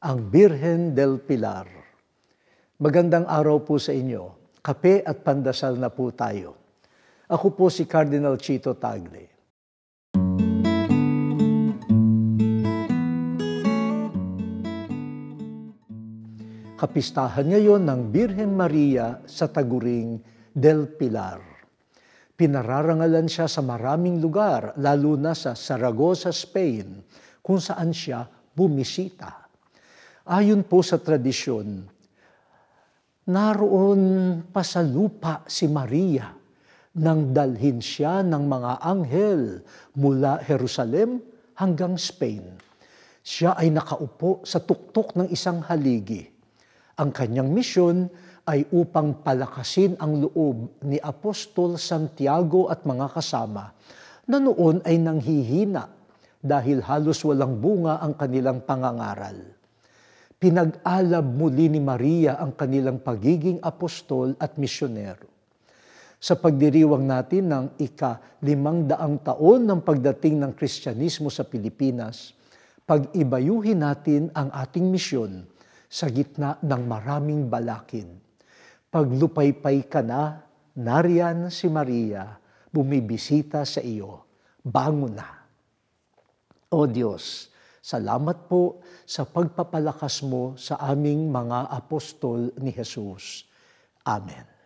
ang Birhen del Pilar. Magandang araw po sa inyo. Kape at pandasal na po tayo. Ako po si Cardinal Chito Tagle. Kapistahan ngayon ng Birhen Maria sa Taguring del Pilar. Pinararangalan siya sa maraming lugar, lalo na sa Saragossa, Spain, kung saan siya bumisita. Ayon po sa tradisyon, naroon pa sa lupa si Maria nang dalhin siya ng mga anghel mula Jerusalem hanggang Spain. Siya ay nakaupo sa tuktok ng isang haligi. Ang kanyang misyon ay upang palakasin ang loob ni Apostol Santiago at mga kasama na noon ay nanghihina dahil halos walang bunga ang kanilang pangangaral pinag-alab muli ni Maria ang kanilang pagiging apostol at misyonero. Sa pagdiriwang natin ng ika-limang daang taon ng pagdating ng Kristyanismo sa Pilipinas, pag-ibayuhin natin ang ating misyon sa gitna ng maraming balakid. Paglupaypay ka na, nariyan si Maria, bumibisita sa iyo. Bango na. O Diyos, Salamat po sa pagpapalakas mo sa aming mga apostol ni Jesus. Amen.